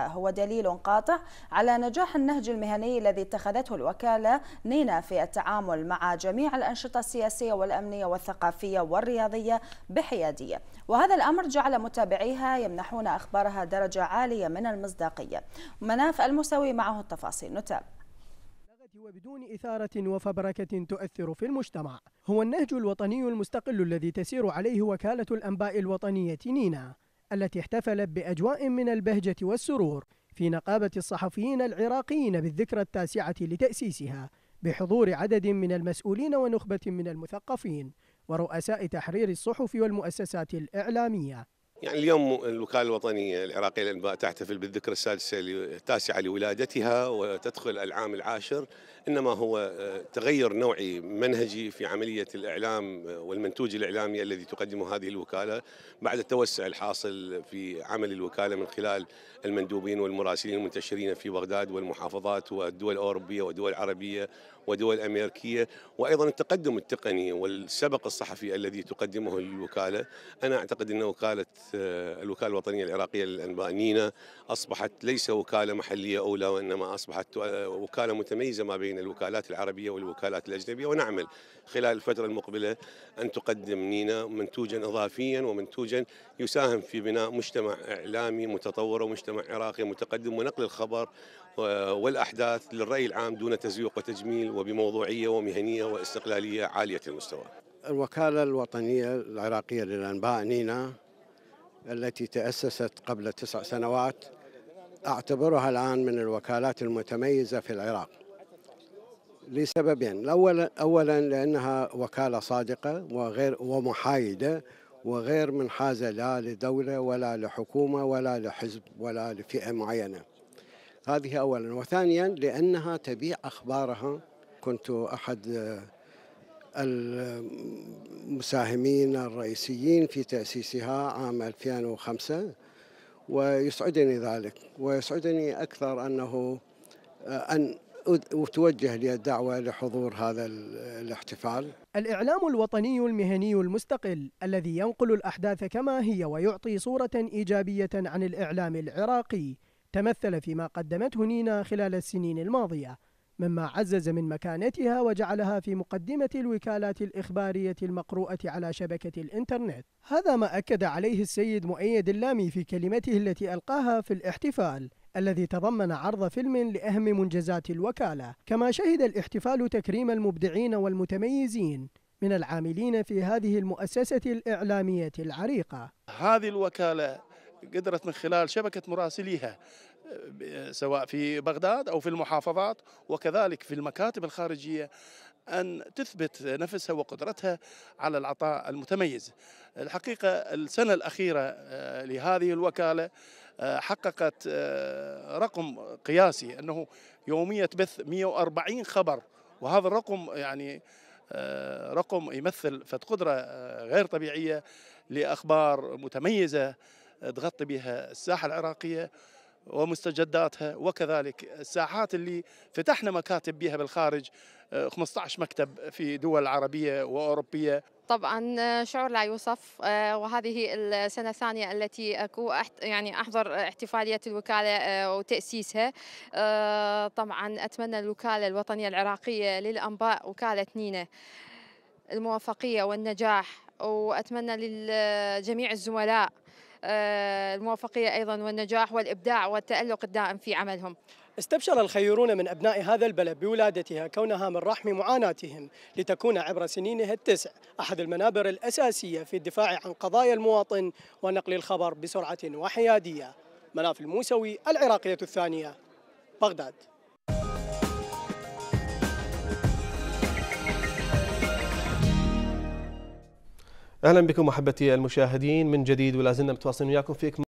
هو دليل قاطع على نجاح النهج المهني الذي اتخذته الوكالة نينا في التعامل مع جميع الأنشطة السياسية والأمنية والثقافية والرياضية بحيادية وهذا الأمر جعل متابعيها يمنحون أخبارها درجة عالية من المصداقية مناف المساوي معه التفاصيل نتابع وبدون إثارة وفبركة تؤثر في المجتمع هو النهج الوطني المستقل الذي تسير عليه وكالة الأنباء الوطنية نينا التي احتفلت بأجواء من البهجة والسرور في نقابة الصحفيين العراقيين بالذكرى التاسعة لتأسيسها بحضور عدد من المسؤولين ونخبة من المثقفين ورؤساء تحرير الصحف والمؤسسات الإعلامية يعني اليوم الوكالة الوطنية العراقية للأنباء تحتفل بالذكرى السادسة التاسعة لولادتها وتدخل العام العاشر انما هو آه، تغير نوعي منهجي في عمليه الاعلام آه، والمنتوج الاعلامي الذي تقدمه هذه الوكاله بعد التوسع الحاصل في عمل الوكاله من خلال المندوبين والمراسلين المنتشرين في بغداد والمحافظات والدول الاوروبيه والدول العربيه ودول امريكيه وايضا التقدم التقني والسبق الصحفي الذي تقدمه الوكاله انا اعتقد ان وكاله آه، الوكاله الوطنيه العراقيه للانباء نينا اصبحت ليس وكاله محليه اولى وانما اصبحت وكاله متميزه ما بين بين الوكالات العربية والوكالات الأجنبية ونعمل خلال الفترة المقبلة أن تقدم نينا منتوجا إضافيا ومنتوجا يساهم في بناء مجتمع إعلامي متطور ومجتمع عراقي متقدم ونقل الخبر والأحداث للرأي العام دون تزييق وتجميل وبموضوعية ومهنية واستقلالية عالية المستوى الوكالة الوطنية العراقية للأنباء نينا التي تأسست قبل تسع سنوات أعتبرها الآن من الوكالات المتميزة في العراق لسببين الأول أولا لأنها وكالة صادقة وغير ومحايدة وغير منحازة لا لدولة ولا لحكومة ولا لحزب ولا لفئة معينة هذه أولا وثانيا لأنها تبيع أخبارها كنت أحد المساهمين الرئيسيين في تأسيسها عام 2005 ويسعدني ذلك ويسعدني أكثر أنه أن وتوجه لي الدعوة لحضور هذا الاحتفال الإعلام الوطني المهني المستقل الذي ينقل الأحداث كما هي ويعطي صورة إيجابية عن الإعلام العراقي تمثل فيما قدمته نينا خلال السنين الماضية مما عزز من مكانتها وجعلها في مقدمة الوكالات الإخبارية المقروءة على شبكة الإنترنت هذا ما أكد عليه السيد مؤيد اللامي في كلمته التي ألقاها في الاحتفال الذي تضمن عرض فيلم لأهم منجزات الوكالة كما شهد الاحتفال تكريم المبدعين والمتميزين من العاملين في هذه المؤسسة الإعلامية العريقة هذه الوكالة قدرت من خلال شبكة مراسليها سواء في بغداد أو في المحافظات وكذلك في المكاتب الخارجية أن تثبت نفسها وقدرتها على العطاء المتميز الحقيقة السنة الأخيرة آه، لهذه الوكالة آه، حققت آه، رقم قياسي انه يوميا تبث 140 خبر وهذا الرقم يعني آه، رقم يمثل فت قدره غير طبيعيه لاخبار متميزه تغطي بها الساحه العراقيه ومستجداتها وكذلك الساحات اللي فتحنا مكاتب بها بالخارج 15 آه، مكتب في دول عربية وأوروبية طبعا آه، شعور لا يوصف آه، وهذه السنة الثانية التي يعني أحضر احتفالية الوكالة وتأسيسها طبعا أتمنى الوكالة الوطنية العراقية للأنباء وكالة نينة الموافقية والنجاح وأتمنى لجميع الزملاء آه، الموافقية أيضا والنجاح والإبداع والتألق الدائم في عملهم استبشر الخيرون من أبناء هذا البلد بولادتها كونها من رحم معاناتهم لتكون عبر سنينها التسع أحد المنابر الأساسية في الدفاع عن قضايا المواطن ونقل الخبر بسرعة وحيادية مناف الموسوي العراقية الثانية بغداد اهلا بكم احبتي المشاهدين من جديد ولا زلنا متواصلين وياكم في